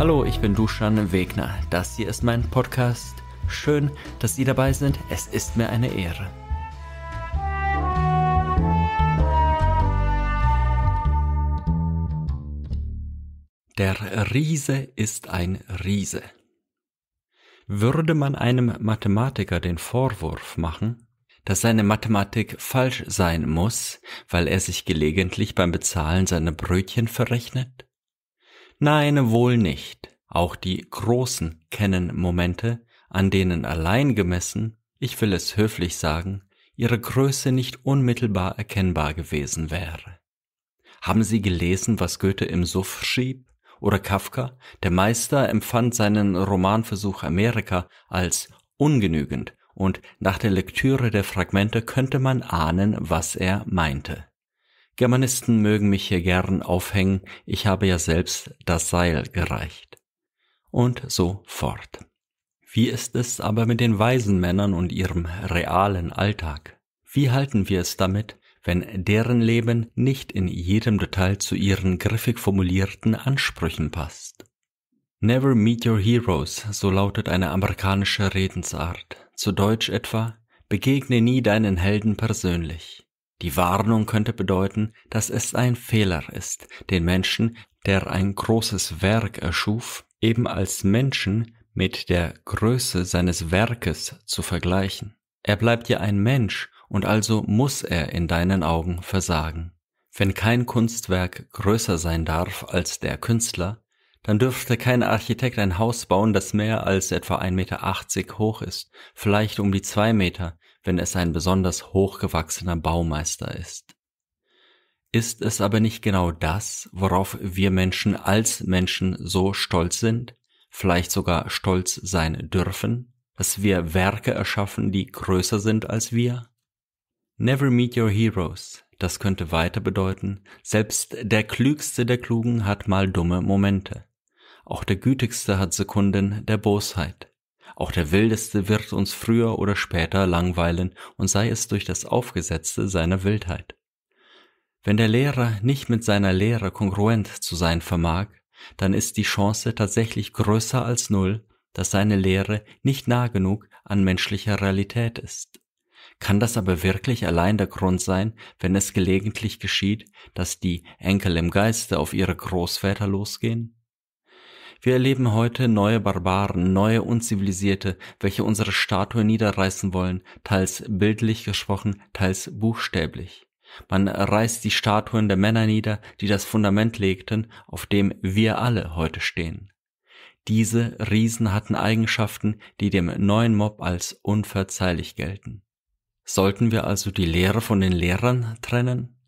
Hallo, ich bin Duschan Wegner. Das hier ist mein Podcast. Schön, dass Sie dabei sind. Es ist mir eine Ehre. Der Riese ist ein Riese. Würde man einem Mathematiker den Vorwurf machen, dass seine Mathematik falsch sein muss, weil er sich gelegentlich beim Bezahlen seiner Brötchen verrechnet? Nein, wohl nicht. Auch die Großen kennen Momente, an denen allein gemessen, ich will es höflich sagen, ihre Größe nicht unmittelbar erkennbar gewesen wäre. Haben Sie gelesen, was Goethe im Suff schrieb? Oder Kafka? Der Meister empfand seinen Romanversuch Amerika als ungenügend, und nach der Lektüre der Fragmente könnte man ahnen, was er meinte. Germanisten mögen mich hier gern aufhängen, ich habe ja selbst das Seil gereicht. Und so fort. Wie ist es aber mit den weisen Männern und ihrem realen Alltag? Wie halten wir es damit, wenn deren Leben nicht in jedem Detail zu ihren griffig formulierten Ansprüchen passt? Never meet your heroes, so lautet eine amerikanische Redensart. Zu Deutsch etwa, begegne nie deinen Helden persönlich. Die Warnung könnte bedeuten, dass es ein Fehler ist, den Menschen, der ein großes Werk erschuf, eben als Menschen mit der Größe seines Werkes zu vergleichen. Er bleibt ja ein Mensch und also muss er in deinen Augen versagen. Wenn kein Kunstwerk größer sein darf als der Künstler, dann dürfte kein Architekt ein Haus bauen, das mehr als etwa 1,80 Meter hoch ist, vielleicht um die 2 Meter, wenn es ein besonders hochgewachsener Baumeister ist. Ist es aber nicht genau das, worauf wir Menschen als Menschen so stolz sind, vielleicht sogar stolz sein dürfen, dass wir Werke erschaffen, die größer sind als wir? Never meet your heroes. Das könnte weiter bedeuten, selbst der Klügste der Klugen hat mal dumme Momente. Auch der Gütigste hat Sekunden der Bosheit. Auch der Wildeste wird uns früher oder später langweilen und sei es durch das Aufgesetzte seiner Wildheit. Wenn der Lehrer nicht mit seiner Lehre kongruent zu sein vermag, dann ist die Chance tatsächlich größer als null, dass seine Lehre nicht nah genug an menschlicher Realität ist. Kann das aber wirklich allein der Grund sein, wenn es gelegentlich geschieht, dass die Enkel im Geiste auf ihre Großväter losgehen? Wir erleben heute neue Barbaren, neue Unzivilisierte, welche unsere Statue niederreißen wollen, teils bildlich gesprochen, teils buchstäblich. Man reißt die Statuen der Männer nieder, die das Fundament legten, auf dem wir alle heute stehen. Diese Riesen hatten Eigenschaften, die dem neuen Mob als unverzeihlich gelten. Sollten wir also die Lehre von den Lehrern trennen?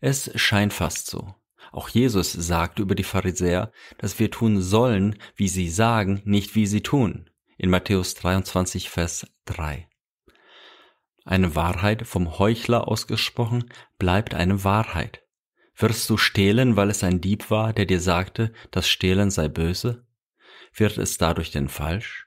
Es scheint fast so. Auch Jesus sagt über die Pharisäer, dass wir tun sollen, wie sie sagen, nicht wie sie tun. In Matthäus 23, Vers 3. Eine Wahrheit vom Heuchler ausgesprochen bleibt eine Wahrheit. Wirst du stehlen, weil es ein Dieb war, der dir sagte, das Stehlen sei böse? Wird es dadurch denn falsch?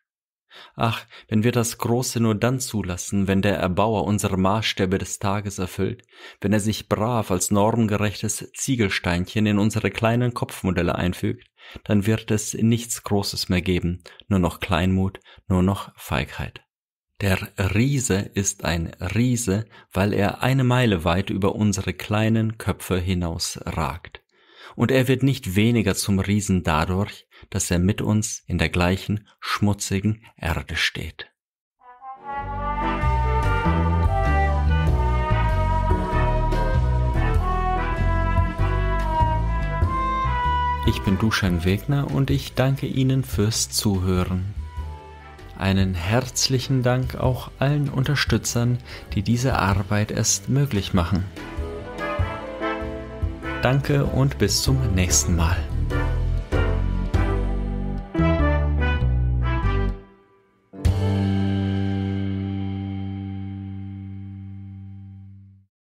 Ach, wenn wir das Große nur dann zulassen, wenn der Erbauer unsere Maßstäbe des Tages erfüllt, wenn er sich brav als normgerechtes Ziegelsteinchen in unsere kleinen Kopfmodelle einfügt, dann wird es nichts Großes mehr geben, nur noch Kleinmut, nur noch Feigheit. Der Riese ist ein Riese, weil er eine Meile weit über unsere kleinen Köpfe hinausragt und er wird nicht weniger zum Riesen dadurch, dass er mit uns in der gleichen schmutzigen Erde steht. Ich bin Duschan Wegner und ich danke Ihnen fürs Zuhören. Einen herzlichen Dank auch allen Unterstützern, die diese Arbeit erst möglich machen. Danke und bis zum nächsten Mal.